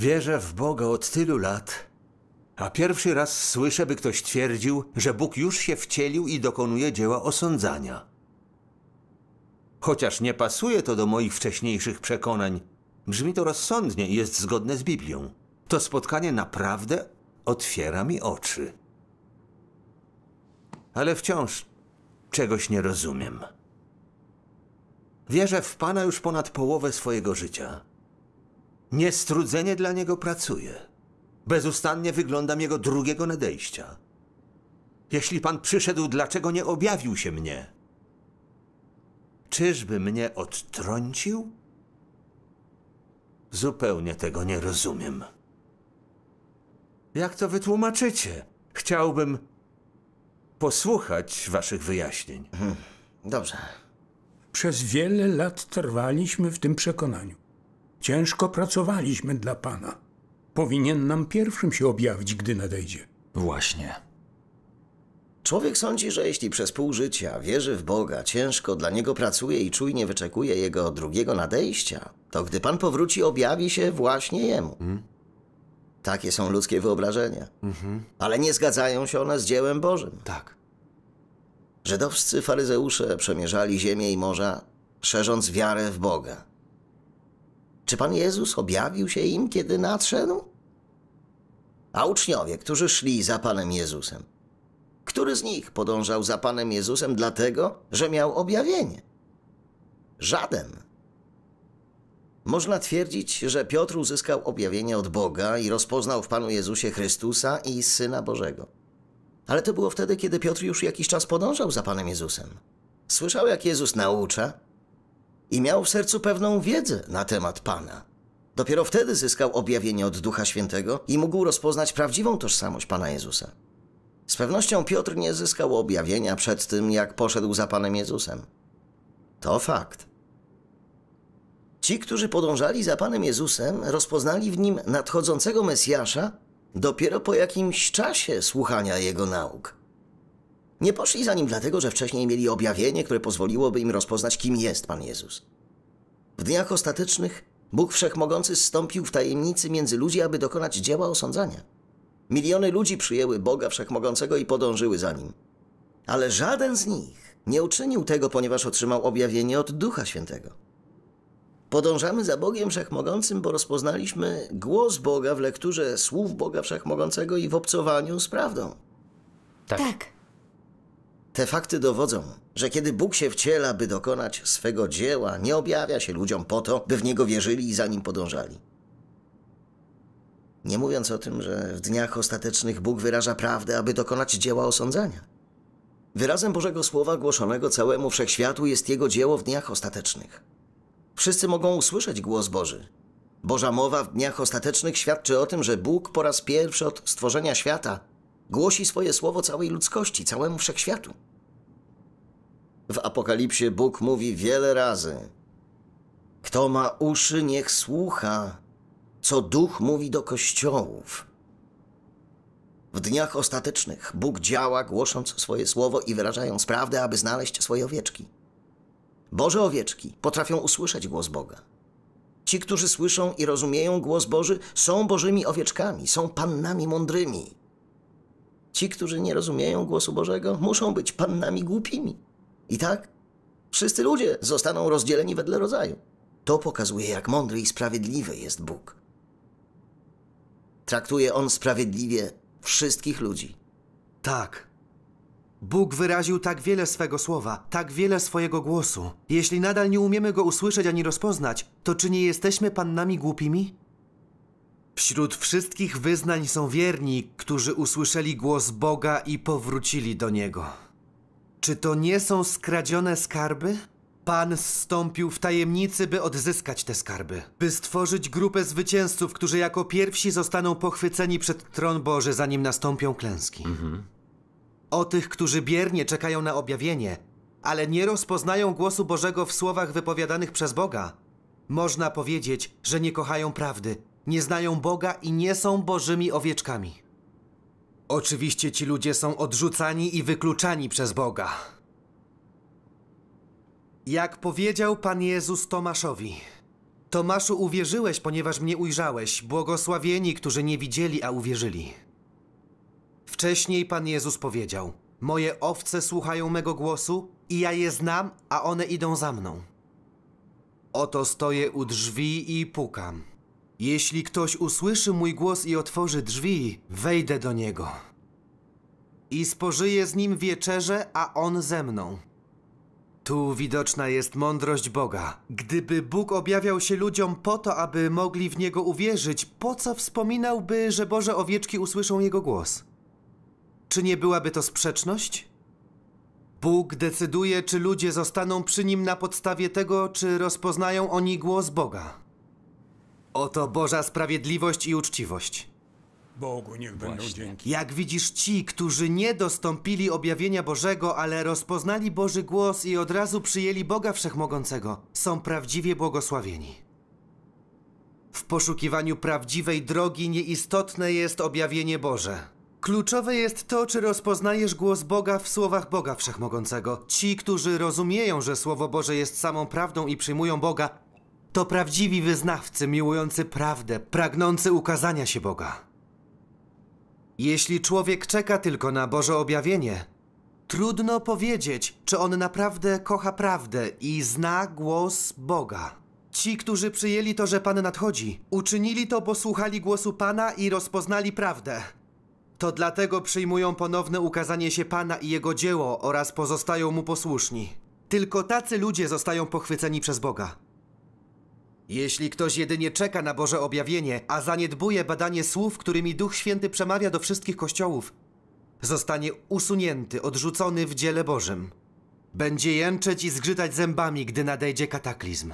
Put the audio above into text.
Wierzę w Boga od tylu lat, a pierwszy raz słyszę, by ktoś twierdził, że Bóg już się wcielił i dokonuje dzieła osądzania. Chociaż nie pasuje to do moich wcześniejszych przekonań, brzmi to rozsądnie i jest zgodne z Biblią. To spotkanie naprawdę otwiera mi oczy. Ale wciąż czegoś nie rozumiem. Wierzę w Pana już ponad połowę swojego życia. Niestrudzenie dla niego pracuje. Bezustannie wyglądam jego drugiego nadejścia. Jeśli pan przyszedł, dlaczego nie objawił się mnie? Czyżby mnie odtrącił? Zupełnie tego nie rozumiem. Jak to wytłumaczycie? Chciałbym posłuchać waszych wyjaśnień. Hmm, dobrze. Przez wiele lat trwaliśmy w tym przekonaniu. Ciężko pracowaliśmy dla Pana. Powinien nam pierwszym się objawić, gdy nadejdzie. Właśnie. Człowiek sądzi, że jeśli przez pół życia wierzy w Boga, ciężko dla niego pracuje i czujnie wyczekuje jego drugiego nadejścia, to gdy Pan powróci, objawi się właśnie jemu. Hmm? Takie są ludzkie wyobrażenia. Mm -hmm. Ale nie zgadzają się one z dziełem Bożym. Tak. Żydowscy faryzeusze przemierzali ziemię i morza, szerząc wiarę w Boga. Czy Pan Jezus objawił się im, kiedy nadszedł? A uczniowie, którzy szli za Panem Jezusem, który z nich podążał za Panem Jezusem dlatego, że miał objawienie? Żaden. Można twierdzić, że Piotr uzyskał objawienie od Boga i rozpoznał w Panu Jezusie Chrystusa i Syna Bożego. Ale to było wtedy, kiedy Piotr już jakiś czas podążał za Panem Jezusem. Słyszał, jak Jezus naucza, i miał w sercu pewną wiedzę na temat Pana. Dopiero wtedy zyskał objawienie od Ducha Świętego i mógł rozpoznać prawdziwą tożsamość Pana Jezusa. Z pewnością Piotr nie zyskał objawienia przed tym, jak poszedł za Panem Jezusem. To fakt. Ci, którzy podążali za Panem Jezusem, rozpoznali w nim nadchodzącego Mesjasza dopiero po jakimś czasie słuchania jego nauk. Nie poszli za nim dlatego, że wcześniej mieli objawienie, które pozwoliłoby im rozpoznać, kim jest Pan Jezus. W dniach ostatecznych Bóg Wszechmogący zstąpił w tajemnicy między ludzi, aby dokonać dzieła osądzania. Miliony ludzi przyjęły Boga Wszechmogącego i podążyły za nim. Ale żaden z nich nie uczynił tego, ponieważ otrzymał objawienie od Ducha Świętego. Podążamy za Bogiem Wszechmogącym, bo rozpoznaliśmy głos Boga w lekturze słów Boga Wszechmogącego i w obcowaniu z prawdą. tak. tak. Te fakty dowodzą, że kiedy Bóg się wciela, by dokonać swego dzieła, nie objawia się ludziom po to, by w niego wierzyli i za nim podążali. Nie mówiąc o tym, że w dniach ostatecznych Bóg wyraża prawdę, aby dokonać dzieła osądzania. Wyrazem Bożego Słowa głoszonego całemu wszechświatu jest Jego dzieło w dniach ostatecznych. Wszyscy mogą usłyszeć głos Boży. Boża mowa w dniach ostatecznych świadczy o tym, że Bóg po raz pierwszy od stworzenia świata głosi swoje słowo całej ludzkości, całemu wszechświatu. W Apokalipsie Bóg mówi wiele razy: Kto ma uszy, niech słucha, co duch mówi do kościołów. W dniach ostatecznych Bóg działa, głosząc swoje słowo i wyrażając prawdę, aby znaleźć swoje owieczki. Boże owieczki potrafią usłyszeć głos Boga. Ci, którzy słyszą i rozumieją głos Boży, są Bożymi owieczkami, są pannami mądrymi. Ci, którzy nie rozumieją głosu Bożego, muszą być pannami głupimi. I tak wszyscy ludzie zostaną rozdzieleni wedle rodzaju. To pokazuje, jak mądry i sprawiedliwy jest Bóg. Traktuje on sprawiedliwie wszystkich ludzi. Tak. Bóg wyraził tak wiele swego słowa, tak wiele swojego głosu. Jeśli nadal nie umiemy go usłyszeć ani rozpoznać, to czy nie jesteśmy pannami głupimi? Wśród wszystkich wyznań są wierni, którzy usłyszeli głos Boga i powrócili do Niego. Czy to nie są skradzione skarby? Pan zstąpił w tajemnicy, by odzyskać te skarby, by stworzyć grupę zwycięzców, którzy jako pierwsi zostaną pochwyceni przed tron Boży, zanim nastąpią klęski. Mhm. O tych, którzy biernie czekają na objawienie, ale nie rozpoznają głosu Bożego w słowach wypowiadanych przez Boga, można powiedzieć, że nie kochają prawdy nie znają Boga i nie są Bożymi owieczkami. Oczywiście ci ludzie są odrzucani i wykluczani przez Boga. Jak powiedział Pan Jezus Tomaszowi: Tomaszu, uwierzyłeś, ponieważ mnie ujrzałeś. Błogosławieni, którzy nie widzieli, a uwierzyli. Wcześniej Pan Jezus powiedział: Moje owce słuchają mego głosu i ja je znam, a one idą za mną. Oto stoję u drzwi i pukam. Jeśli ktoś usłyszy mój głos i otworzy drzwi, wejdę do niego. I spożyję z nim wieczerze, a on ze mną. Tu widoczna jest mądrość Boga. Gdyby Bóg objawiał się ludziom po to, aby mogli w Niego uwierzyć, po co wspominałby, że Boże owieczki usłyszą Jego głos? Czy nie byłaby to sprzeczność? Bóg decyduje, czy ludzie zostaną przy Nim na podstawie tego, czy rozpoznają oni głos Boga. Oto Boża sprawiedliwość i uczciwość. Bogu niech będą Właśnie. dzięki. Jak widzisz, ci, którzy nie dostąpili objawienia Bożego, ale rozpoznali Boży głos i od razu przyjęli Boga Wszechmogącego, są prawdziwie błogosławieni. W poszukiwaniu prawdziwej drogi nieistotne jest objawienie Boże. Kluczowe jest to, czy rozpoznajesz głos Boga w słowach Boga Wszechmogącego. Ci, którzy rozumieją, że Słowo Boże jest samą prawdą i przyjmują Boga, to prawdziwi wyznawcy miłujący prawdę, pragnący ukazania się Boga. Jeśli człowiek czeka tylko na Boże objawienie, trudno powiedzieć, czy on naprawdę kocha prawdę i zna głos Boga. Ci, którzy przyjęli to, że Pan nadchodzi, uczynili to, bo słuchali głosu Pana i rozpoznali prawdę. To dlatego przyjmują ponowne ukazanie się Pana i Jego dzieło oraz pozostają Mu posłuszni. Tylko tacy ludzie zostają pochwyceni przez Boga. Jeśli ktoś jedynie czeka na Boże objawienie, a zaniedbuje badanie słów, którymi Duch Święty przemawia do wszystkich kościołów, zostanie usunięty, odrzucony w dziele Bożym. Będzie jęczeć i zgrzytać zębami, gdy nadejdzie kataklizm.